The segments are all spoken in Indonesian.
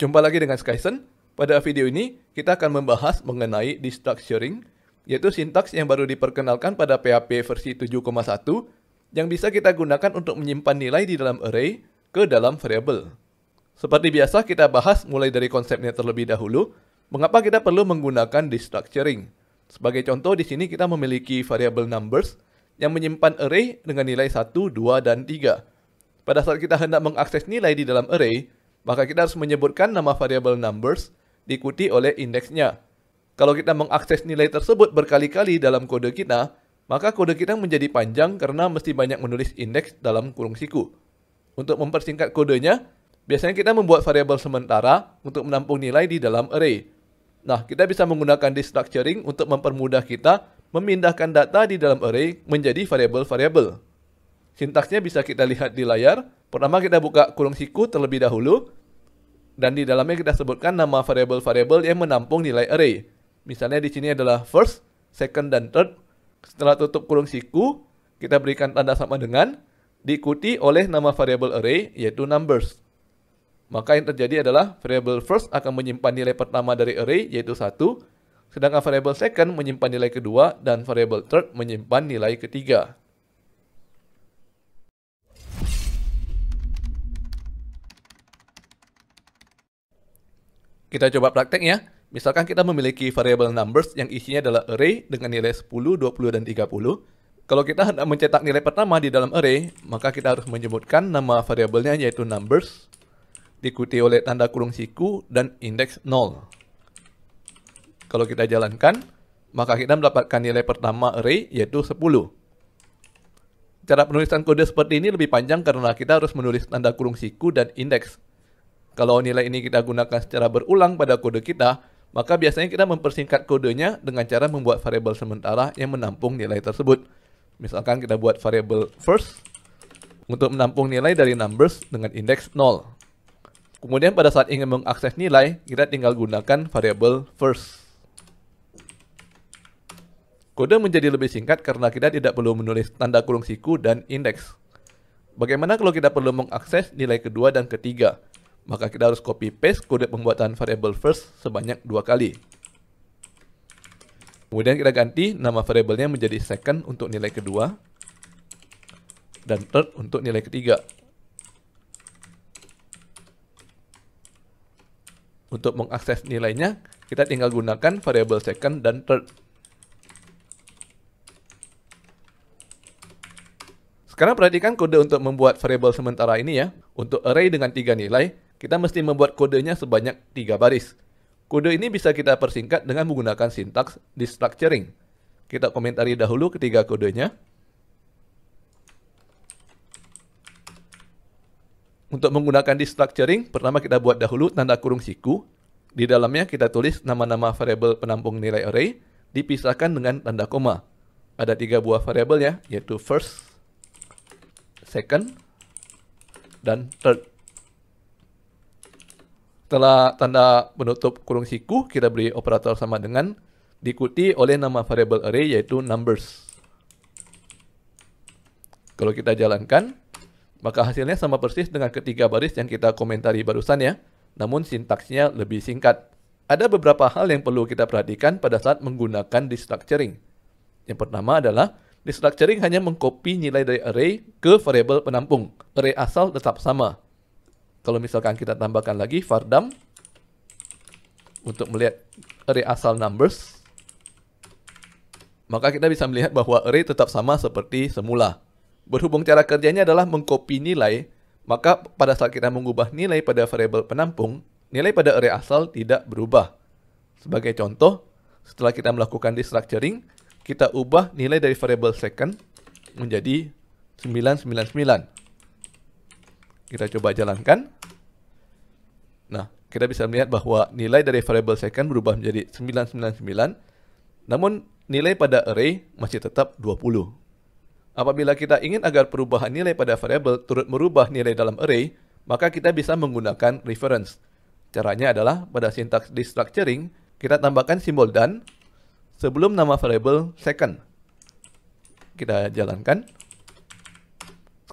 Jumpa lagi dengan Skyson. Pada video ini, kita akan membahas mengenai destructuring, yaitu sintaks yang baru diperkenalkan pada PHP versi 7.1 yang bisa kita gunakan untuk menyimpan nilai di dalam array ke dalam variable. Seperti biasa, kita bahas mulai dari konsepnya terlebih dahulu, mengapa kita perlu menggunakan destructuring. Sebagai contoh, di sini kita memiliki variable numbers yang menyimpan array dengan nilai 1, 2, dan 3. Pada saat kita hendak mengakses nilai di dalam array, maka kita harus menyebutkan nama variable numbers diikuti oleh indeksnya. Kalau kita mengakses nilai tersebut berkali-kali dalam kode kita, maka kode kita menjadi panjang karena mesti banyak menulis indeks dalam kurung siku. Untuk mempersingkat kodenya, biasanya kita membuat variabel sementara untuk menampung nilai di dalam array. Nah, kita bisa menggunakan destructuring untuk mempermudah kita memindahkan data di dalam array menjadi variabel-variabel. Sintaksnya bisa kita lihat di layar. Pertama kita buka kurung siku terlebih dahulu. Dan di dalamnya kita sebutkan nama variable-variable yang menampung nilai array. Misalnya di sini adalah first, second, dan third. Setelah tutup kurung siku, kita berikan tanda sama dengan diikuti oleh nama variable array yaitu numbers. Maka yang terjadi adalah variable first akan menyimpan nilai pertama dari array yaitu satu, sedangkan variable second menyimpan nilai kedua dan variable third menyimpan nilai ketiga. Kita coba prakteknya. Misalkan kita memiliki variable numbers yang isinya adalah array dengan nilai 10, 20, dan 30. Kalau kita hendak mencetak nilai pertama di dalam array, maka kita harus menyebutkan nama variabelnya yaitu numbers, diikuti oleh tanda kurung siku, dan indeks 0. Kalau kita jalankan, maka kita mendapatkan nilai pertama array yaitu 10. Cara penulisan kode seperti ini lebih panjang karena kita harus menulis tanda kurung siku dan indeks kalau nilai ini kita gunakan secara berulang pada kode kita, maka biasanya kita mempersingkat kodenya dengan cara membuat variabel sementara yang menampung nilai tersebut. Misalkan kita buat variabel first untuk menampung nilai dari numbers dengan indeks 0. Kemudian pada saat ingin mengakses nilai, kita tinggal gunakan variabel first. Kode menjadi lebih singkat karena kita tidak perlu menulis tanda kurung siku dan indeks. Bagaimana kalau kita perlu mengakses nilai kedua dan ketiga? Maka kita harus copy paste kode pembuatan variable first sebanyak dua kali. Kemudian kita ganti nama variabelnya menjadi second untuk nilai kedua dan third untuk nilai ketiga. Untuk mengakses nilainya, kita tinggal gunakan variable second dan third. Sekarang perhatikan kode untuk membuat variable sementara ini ya. Untuk array dengan tiga nilai, kita mesti membuat kodenya sebanyak tiga baris. Kode ini bisa kita persingkat dengan menggunakan sintaks destructuring. Kita komentari dahulu ketiga kodenya. Untuk menggunakan destructuring, pertama kita buat dahulu tanda kurung siku. Di dalamnya kita tulis nama-nama variabel penampung nilai array, dipisahkan dengan tanda koma. Ada tiga buah variabel ya, yaitu first, second, dan third telah tanda penutup kurung siku, kita beri operator sama dengan diikuti oleh nama variable array yaitu numbers. Kalau kita jalankan, maka hasilnya sama persis dengan ketiga baris yang kita komentari barusan ya, namun sintaksnya lebih singkat. Ada beberapa hal yang perlu kita perhatikan pada saat menggunakan destructuring. Yang pertama adalah, destructuring hanya mengcopy nilai dari array ke variable penampung. Array asal tetap sama, kalau misalkan kita tambahkan lagi Fardam untuk melihat array asal numbers, maka kita bisa melihat bahwa array tetap sama seperti semula. Berhubung cara kerjanya adalah mengcopy nilai, maka pada saat kita mengubah nilai pada variable penampung, nilai pada array asal tidak berubah. Sebagai contoh, setelah kita melakukan destructuring, kita ubah nilai dari variable second menjadi 999. Kita coba jalankan. Nah, kita bisa melihat bahwa nilai dari variable second berubah menjadi 999, namun nilai pada array masih tetap 20. Apabila kita ingin agar perubahan nilai pada variable turut merubah nilai dalam array, maka kita bisa menggunakan reference. Caranya adalah pada sintaks destructuring, kita tambahkan simbol dan sebelum nama variable second. Kita jalankan.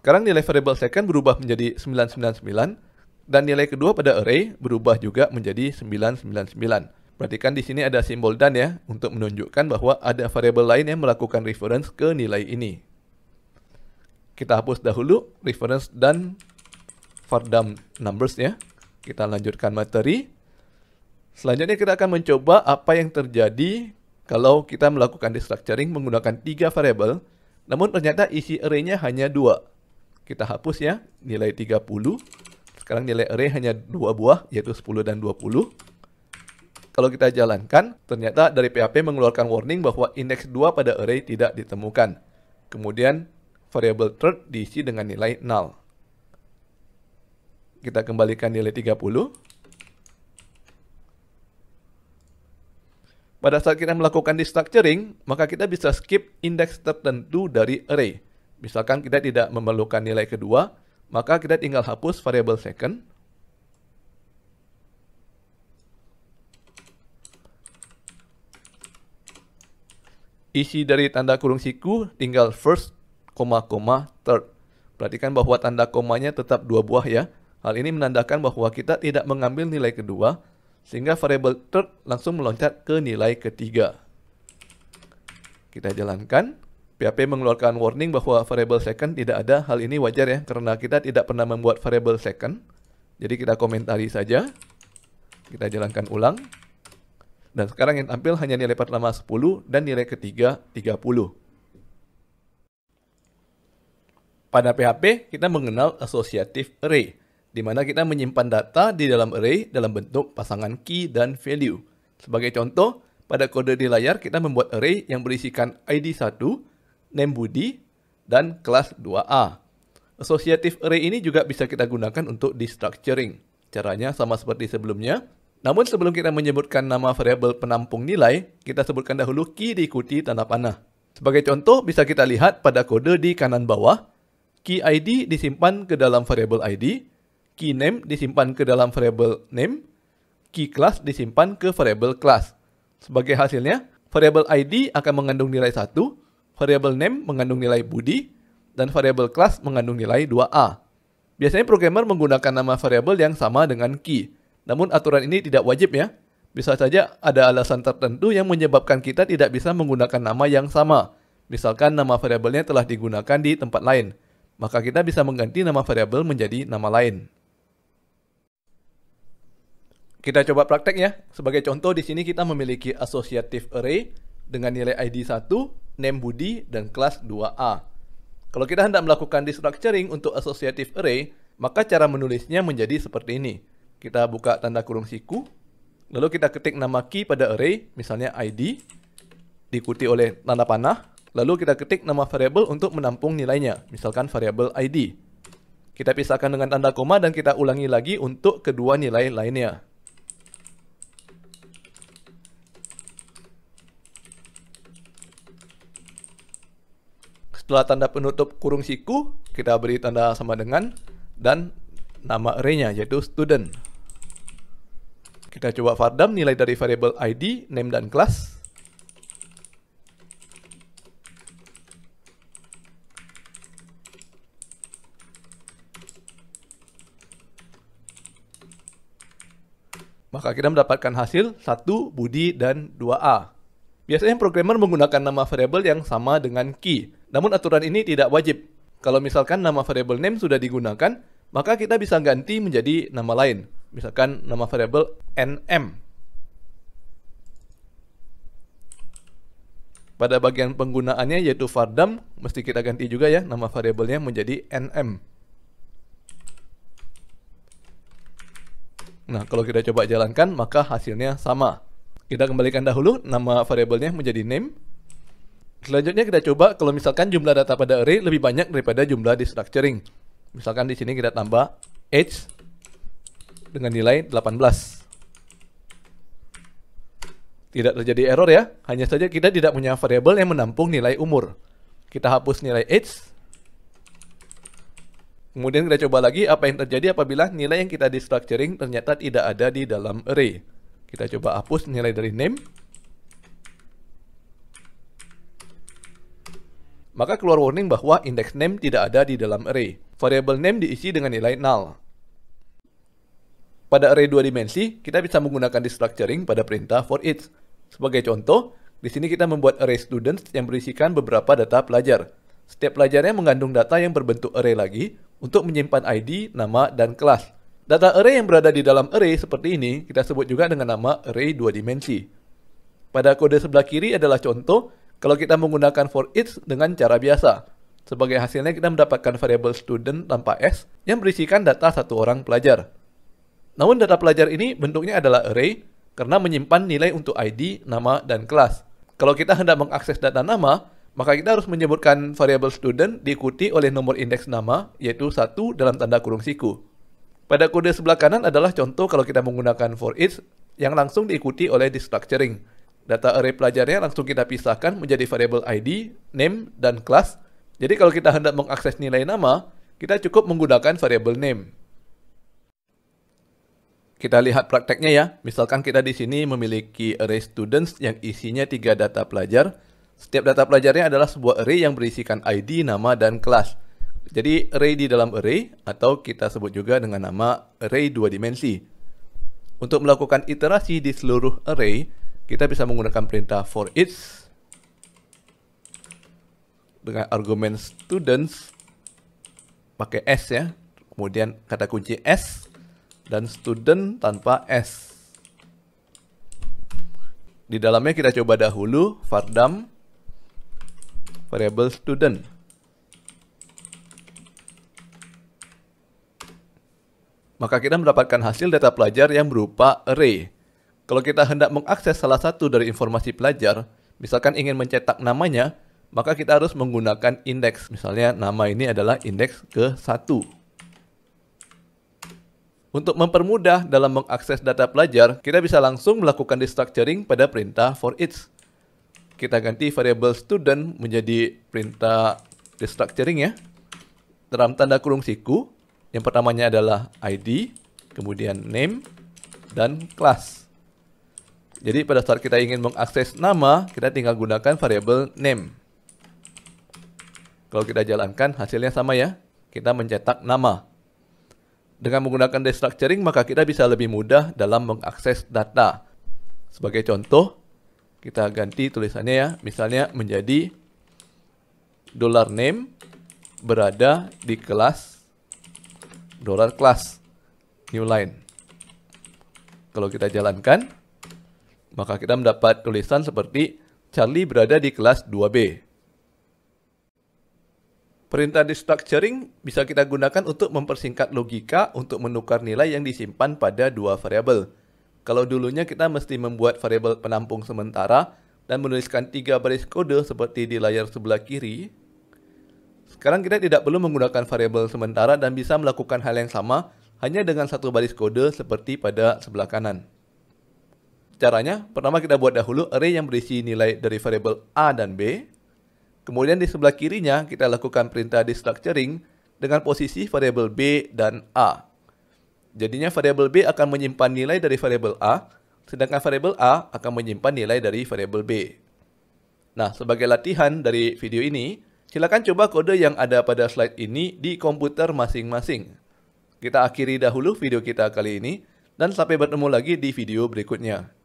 Sekarang nilai variable second kan berubah menjadi 999 dan nilai kedua pada array berubah juga menjadi 999. Perhatikan di sini ada simbol dan ya untuk menunjukkan bahwa ada variable lain yang melakukan reference ke nilai ini. Kita hapus dahulu reference dan fardam numbers ya. Kita lanjutkan materi. Selanjutnya kita akan mencoba apa yang terjadi kalau kita melakukan destructuring menggunakan tiga variable, namun ternyata isi arraynya hanya dua. Kita hapus ya, nilai 30. Sekarang nilai array hanya dua buah, yaitu 10 dan 20. Kalau kita jalankan, ternyata dari PHP mengeluarkan warning bahwa indeks 2 pada array tidak ditemukan. Kemudian, variable third diisi dengan nilai 0 Kita kembalikan nilai 30. Pada saat kita melakukan destructuring, maka kita bisa skip indeks tertentu dari array. Misalkan kita tidak memerlukan nilai kedua, maka kita tinggal hapus variable second. Isi dari tanda kurung siku tinggal first, koma, koma, third. Perhatikan bahwa tanda komanya tetap dua buah ya. Hal ini menandakan bahwa kita tidak mengambil nilai kedua, sehingga variable third langsung meloncat ke nilai ketiga. Kita jalankan. PHP mengeluarkan warning bahwa variable second tidak ada. Hal ini wajar ya, karena kita tidak pernah membuat variable second. Jadi kita komentari saja. Kita jalankan ulang. Dan sekarang yang tampil hanya nilai pertama 10 dan nilai ketiga 30. Pada PHP, kita mengenal associative array, di mana kita menyimpan data di dalam array dalam bentuk pasangan key dan value. Sebagai contoh, pada kode di layar, kita membuat array yang berisikan ID 1, name Budi, dan kelas 2A. Associative array ini juga bisa kita gunakan untuk destructuring. Caranya sama seperti sebelumnya. Namun sebelum kita menyebutkan nama variabel penampung nilai, kita sebutkan dahulu key diikuti tanda panah. Sebagai contoh, bisa kita lihat pada kode di kanan bawah, key ID disimpan ke dalam variabel ID, key name disimpan ke dalam variabel name, key class disimpan ke variabel class. Sebagai hasilnya, variabel ID akan mengandung nilai 1, variable name mengandung nilai Budi, dan variable class mengandung nilai 2A. Biasanya programmer menggunakan nama variable yang sama dengan key. Namun aturan ini tidak wajib ya. Bisa saja ada alasan tertentu yang menyebabkan kita tidak bisa menggunakan nama yang sama. Misalkan nama variabelnya telah digunakan di tempat lain, maka kita bisa mengganti nama variabel menjadi nama lain. Kita coba praktek ya. Sebagai contoh di sini kita memiliki associative array dengan nilai ID 1 name Budi, dan kelas 2A. Kalau kita hendak melakukan destructuring untuk associative array, maka cara menulisnya menjadi seperti ini. Kita buka tanda kurung siku, lalu kita ketik nama key pada array, misalnya ID, diikuti oleh tanda panah, lalu kita ketik nama variable untuk menampung nilainya, misalkan variable ID. Kita pisahkan dengan tanda koma dan kita ulangi lagi untuk kedua nilai lainnya. Setelah tanda penutup kurung siku, kita beri tanda sama dengan dan nama array yaitu student. Kita coba fardam nilai dari variable ID, name dan class. Maka kita mendapatkan hasil satu Budi, dan 2A. Biasanya programmer menggunakan nama variable yang sama dengan key. Namun aturan ini tidak wajib. Kalau misalkan nama variable name sudah digunakan, maka kita bisa ganti menjadi nama lain. Misalkan nama variable nm. Pada bagian penggunaannya yaitu fardam, mesti kita ganti juga ya nama variabelnya menjadi nm. Nah, kalau kita coba jalankan, maka hasilnya sama. Kita kembalikan dahulu nama variabelnya menjadi name, Selanjutnya kita coba kalau misalkan jumlah data pada array lebih banyak daripada jumlah di structuring. Misalkan di sini kita tambah h dengan nilai 18. Tidak terjadi error ya, hanya saja kita tidak punya variabel yang menampung nilai umur. Kita hapus nilai h. Kemudian kita coba lagi apa yang terjadi apabila nilai yang kita di structuring ternyata tidak ada di dalam array. Kita coba hapus nilai dari name maka keluar warning bahwa indeks name tidak ada di dalam array. Variable name diisi dengan nilai null. Pada array dua dimensi, kita bisa menggunakan destructuring pada perintah for each. Sebagai contoh, di sini kita membuat array students yang berisikan beberapa data pelajar. Setiap pelajarnya mengandung data yang berbentuk array lagi untuk menyimpan ID, nama, dan kelas. Data array yang berada di dalam array seperti ini kita sebut juga dengan nama array dua dimensi. Pada kode sebelah kiri adalah contoh kalau kita menggunakan for each dengan cara biasa. Sebagai hasilnya kita mendapatkan variable student tanpa s yang berisikan data satu orang pelajar. Namun data pelajar ini bentuknya adalah array karena menyimpan nilai untuk ID, nama, dan kelas. Kalau kita hendak mengakses data nama, maka kita harus menyebutkan variable student diikuti oleh nomor indeks nama, yaitu 1 dalam tanda kurung siku. Pada kode sebelah kanan adalah contoh kalau kita menggunakan for each yang langsung diikuti oleh destructuring. Data array pelajarnya langsung kita pisahkan menjadi variable ID, name, dan class. Jadi kalau kita hendak mengakses nilai nama, kita cukup menggunakan variable name. Kita lihat prakteknya ya. Misalkan kita di sini memiliki array students yang isinya tiga data pelajar. Setiap data pelajarnya adalah sebuah array yang berisikan ID, nama, dan kelas. Jadi array di dalam array atau kita sebut juga dengan nama array dua dimensi. Untuk melakukan iterasi di seluruh array, kita bisa menggunakan perintah for each dengan argumen students pakai s ya. Kemudian kata kunci s dan student tanpa s. Di dalamnya kita coba dahulu fardam variable student. Maka kita mendapatkan hasil data pelajar yang berupa array. Kalau kita hendak mengakses salah satu dari informasi pelajar, misalkan ingin mencetak namanya, maka kita harus menggunakan indeks. Misalnya nama ini adalah indeks ke-1. Untuk mempermudah dalam mengakses data pelajar, kita bisa langsung melakukan destructuring pada perintah for each. Kita ganti variable student menjadi perintah destructuring ya. Dalam tanda kurung siku, yang pertamanya adalah ID, kemudian name, dan class. Jadi pada saat kita ingin mengakses nama, kita tinggal gunakan variable name. Kalau kita jalankan, hasilnya sama ya. Kita mencetak nama. Dengan menggunakan destructuring, maka kita bisa lebih mudah dalam mengakses data. Sebagai contoh, kita ganti tulisannya ya. Misalnya menjadi dollar name berada di kelas dollar class new line. Kalau kita jalankan, maka kita mendapat tulisan seperti Charlie berada di kelas 2B. Perintah destructuring bisa kita gunakan untuk mempersingkat logika untuk menukar nilai yang disimpan pada dua variabel. Kalau dulunya kita mesti membuat variabel penampung sementara dan menuliskan tiga baris kode seperti di layar sebelah kiri, sekarang kita tidak perlu menggunakan variabel sementara dan bisa melakukan hal yang sama hanya dengan satu baris kode seperti pada sebelah kanan. Caranya, pertama kita buat dahulu array yang berisi nilai dari variable A dan B. Kemudian di sebelah kirinya kita lakukan perintah destructuring dengan posisi variable B dan A. Jadinya variable B akan menyimpan nilai dari variable A, sedangkan variable A akan menyimpan nilai dari variable B. Nah, sebagai latihan dari video ini, silakan coba kode yang ada pada slide ini di komputer masing-masing. Kita akhiri dahulu video kita kali ini, dan sampai bertemu lagi di video berikutnya.